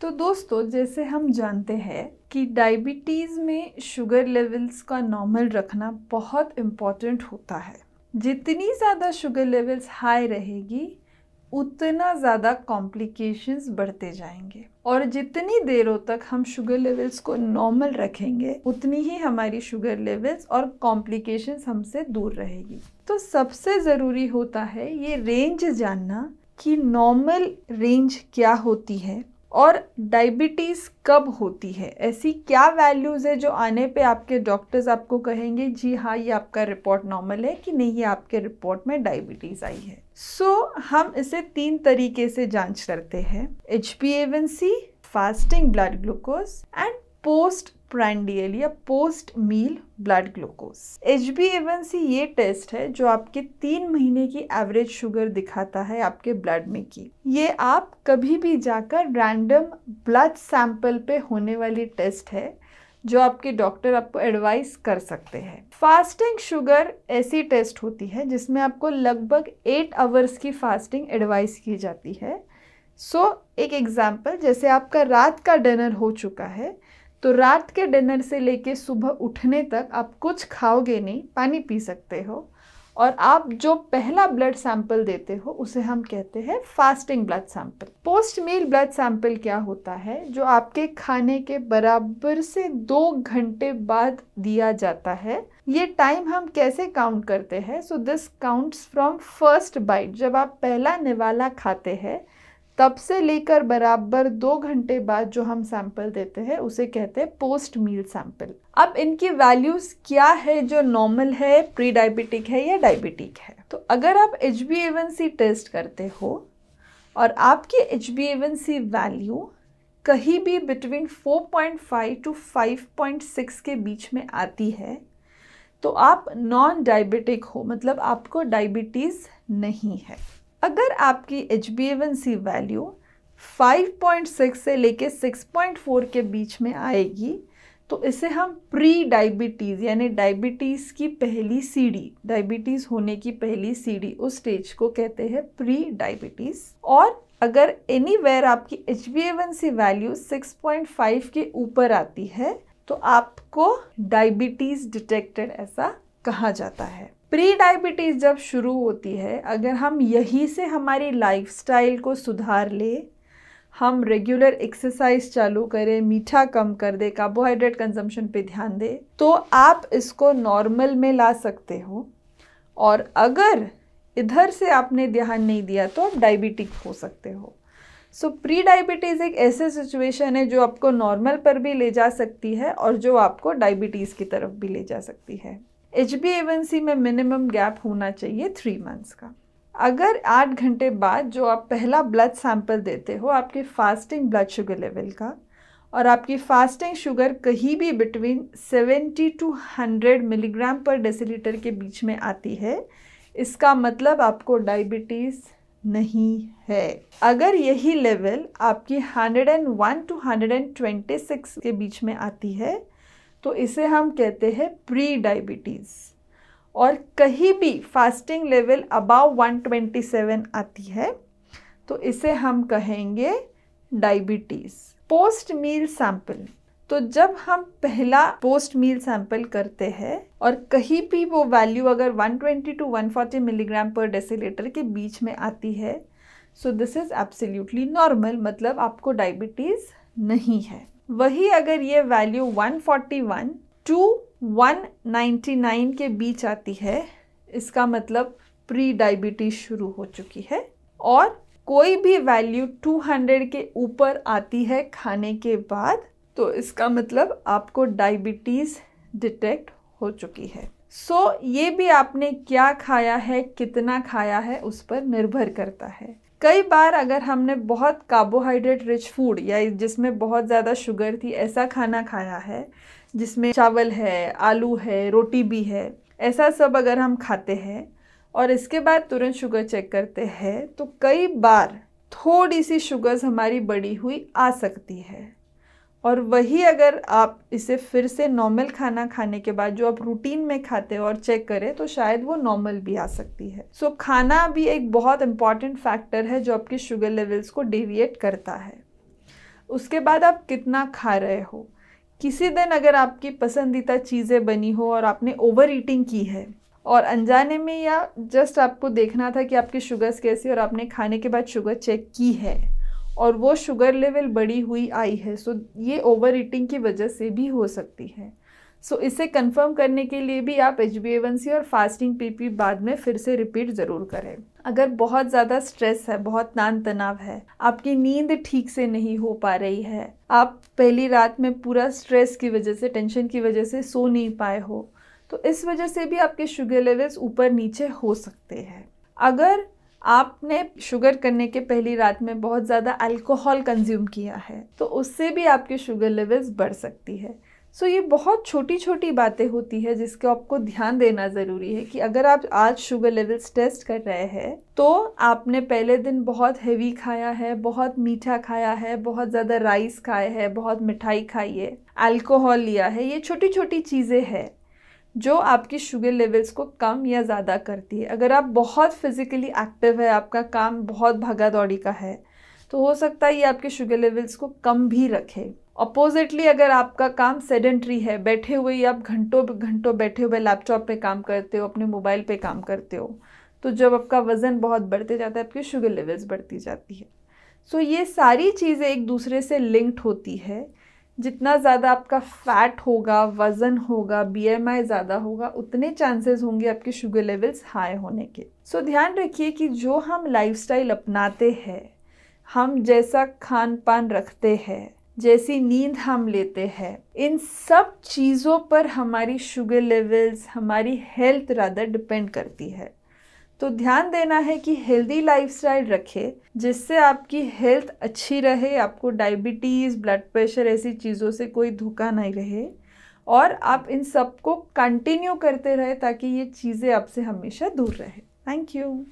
तो दोस्तों जैसे हम जानते हैं कि डायबिटीज़ में शुगर लेवल्स का नॉर्मल रखना बहुत इम्पॉर्टेंट होता है जितनी ज़्यादा शुगर लेवल्स हाई रहेगी उतना ज़्यादा कॉम्प्लिकेशंस बढ़ते जाएंगे और जितनी देरों तक हम शुगर लेवल्स को नॉर्मल रखेंगे उतनी ही हमारी शुगर लेवल्स और कॉम्प्लिकेशंस हमसे दूर रहेगी तो सबसे ज़रूरी होता है ये रेंज जानना कि नॉर्मल रेंज क्या होती है और डायबिटीज़ कब होती है ऐसी क्या वैल्यूज़ है जो आने पे आपके डॉक्टर्स आपको कहेंगे जी हाँ ये आपका रिपोर्ट नॉर्मल है कि नहीं ये आपके रिपोर्ट में डायबिटीज़ आई है सो so, हम इसे तीन तरीके से जांच करते हैं H P fasting blood glucose and post prandial या post meal blood glucose H B C ये टेस्ट है जो आपके तीन महीने की एवरेज शुगर दिखाता है आपके ब्लड में की ये आप कभी भी जाकर रैंडम ब्लड सैंपल पे होने वाली टेस्ट है जो आपके डॉक्टर आपको एडवाइस कर सकते हैं फास्टिंग शुगर ऐसी टेस्ट होती है जिसमें आपको लगभग एट आवर्स की फास्टिंग एडवाइस की जाती है सो so, एक एग्जाम्पल जैसे आपका रात का डिनर हो चुका है तो रात के डिनर से लेके सुबह उठने तक आप कुछ खाओगे नहीं पानी पी सकते हो और आप जो पहला ब्लड सैंपल देते हो उसे हम कहते हैं fasting blood sample post meal blood sample क्या होता है जो आपके खाने के बराबर से दो घंटे बाद दिया जाता है ये टाइम हम कैसे काउंट करते हैं so this counts from first bite जब आप पहला निवाला खाते हैं तब से लेकर बराबर दो घंटे बाद जो हम सैंपल देते हैं उसे कहते हैं पोस्ट मील सैंपल अब इनकी वैल्यूज़ क्या है जो नॉर्मल है प्री डायबिटिक है या डायबिटिक है तो अगर आप एच बी सी टेस्ट करते हो और आपकी एच बी सी वैल्यू कहीं भी बिटवीन 4.5 टू 5.6 के बीच में आती है तो आप नॉन डायबिटिक हो मतलब आपको डायबिटीज़ नहीं है अगर आपकी एच वैल्यू 5.6 से लेके 6.4 के बीच में आएगी तो इसे हम प्री डायबिटीज़ यानी डायबिटीज़ की पहली सीढ़ी डायबिटीज़ होने की पहली सीढ़ी उस स्टेज को कहते हैं प्री डायबिटीज़ और अगर एनी वेयर आपकी एच वैल्यू 6.5 के ऊपर आती है तो आपको डायबिटीज़ डिटेक्टेड ऐसा कहा जाता है प्री डायबिटीज़ जब शुरू होती है अगर हम यहीं से हमारी लाइफस्टाइल को सुधार ले हम रेगुलर एक्सरसाइज चालू करें मीठा कम कर दे कार्बोहाइड्रेट कंजम्पशन पे ध्यान दें तो आप इसको नॉर्मल में ला सकते हो और अगर इधर से आपने ध्यान नहीं दिया तो आप डायबिटिक हो सकते हो सो प्री डायबिटीज़ एक ऐसे सिचुएशन है जो आपको नॉर्मल पर भी ले जा सकती है और जो आपको डायबिटीज़ की तरफ भी ले जा सकती है एच बी सी में मिनिमम गैप होना चाहिए थ्री मंथ्स का अगर आठ घंटे बाद जो आप पहला ब्लड सैंपल देते हो आपके फास्टिंग ब्लड शुगर लेवल का और आपकी फास्टिंग शुगर कहीं भी between 70 to 100 milligram per decilitre के बीच में आती है इसका मतलब आपको डायबिटीज़ नहीं है अगर यही लेवल आपकी 101 टू 126 के बीच में आती है तो इसे हम कहते हैं प्री डायबिटीज़ और कहीं भी फास्टिंग लेवल अबाव 127 आती है तो इसे हम कहेंगे डायबिटीज़ पोस्ट मील सैंपल तो जब हम पहला पोस्ट मील सैंपल करते हैं और कहीं भी वो वैल्यू अगर 120 टू 140 मिलीग्राम पर डेसीलीटर के बीच में आती है so this is absolutely normal मतलब आपको डायबिटीज़ नहीं है वही अगर ये वैल्यू 141 टू 199 के बीच आती है इसका मतलब प्री डायबिटीज शुरू हो चुकी है और कोई भी वैल्यू 200 के ऊपर आती है खाने के बाद तो इसका मतलब आपको डायबिटीज़ डिटेक्ट हो चुकी है सो so, ये भी आपने क्या खाया है कितना खाया है उस पर निर्भर करता है कई बार अगर हमने बहुत कार्बोहाइड्रेट रिच फूड या जिसमें बहुत ज़्यादा शुगर थी ऐसा खाना खाया है जिसमें चावल है आलू है रोटी भी है ऐसा सब अगर हम खाते हैं और इसके बाद तुरंत शुगर चेक करते हैं तो कई बार थोड़ी सी शुगर्स हमारी बड़ी हुई आ सकती है और वही अगर आप इसे फिर से नॉर्मल खाना खाने के बाद जो आप रूटीन में खाते हो और चेक करें तो शायद वो नॉर्मल भी आ सकती है सो so, खाना भी एक बहुत इंपॉर्टेंट फैक्टर है जो आपके शुगर लेवल्स को डेविएट करता है उसके बाद आप कितना खा रहे हो किसी दिन अगर आपकी पसंदीदा चीज़ें बनी हो और आपने ओवर ईटिंग की है और अनजाने में या जस्ट आपको देखना था कि आपकी शुगर्स कैसी और आपने खाने के बाद शुगर चेक की है और वो शुगर लेवल बढ़ी हुई आई है सो so, ये ओवर ईटिंग की वजह से भी हो सकती है सो so, इसे कंफर्म करने के लिए भी आप एच बी और फास्टिंग पीपी बाद में फिर से रिपीट ज़रूर करें अगर बहुत ज़्यादा स्ट्रेस है बहुत तान तनाव है आपकी नींद ठीक से नहीं हो पा रही है आप पहली रात में पूरा स्ट्रेस की वजह से टेंशन की वजह से सो नहीं पाए हो तो इस वजह से भी आपके शुगर लेवल्स ऊपर नीचे हो सकते हैं अगर आपने शुगर करने के पहली रात में बहुत ज़्यादा अल्कोहल कंज्यूम किया है तो उससे भी आपके शुगर लेवल्स बढ़ सकती है सो so, ये बहुत छोटी छोटी बातें होती है जिसको आपको ध्यान देना ज़रूरी है कि अगर आप आज शुगर लेवल्स टेस्ट कर रहे हैं तो आपने पहले दिन बहुत हेवी खाया है बहुत मीठा खाया है बहुत ज़्यादा राइस खाया है बहुत मिठाई खाई है अल्कोहल लिया है ये छोटी छोटी चीज़ें हैं जो आपकी शुगर लेवल्स को कम या ज़्यादा करती है अगर आप बहुत फिज़िकली एक्टिव है आपका काम बहुत भागा दौड़ी का है तो हो सकता है ये आपके शुगर लेवल्स को कम भी रखे अपोजिटली अगर आपका काम सेडेंट्री है बैठे हुए या आप घंटों घंटों बैठे हुए लैपटॉप पे काम करते हो अपने मोबाइल पे काम करते हो तो जब आपका वज़न बहुत बढ़ते जाता है आपकी शुगर लेवल्स बढ़ती जाती है सो so, ये सारी चीज़ें एक दूसरे से लिंक्ड होती है जितना ज़्यादा आपका फैट होगा वज़न होगा बीएमआई ज़्यादा होगा उतने चांसेस होंगे आपके शुगर लेवल्स हाई होने के सो so, ध्यान रखिए कि जो हम लाइफस्टाइल अपनाते हैं हम जैसा खान पान रखते हैं जैसी नींद हम लेते हैं इन सब चीज़ों पर हमारी शुगर लेवल्स हमारी हेल्थ ज़्यादा डिपेंड करती है तो ध्यान देना है कि हेल्दी लाइफस्टाइल रखें जिससे आपकी हेल्थ अच्छी रहे आपको डायबिटीज़ ब्लड प्रेशर ऐसी चीज़ों से कोई धोखा नहीं रहे और आप इन सबको कंटिन्यू करते रहे ताकि ये चीज़ें आपसे हमेशा दूर रहे थैंक यू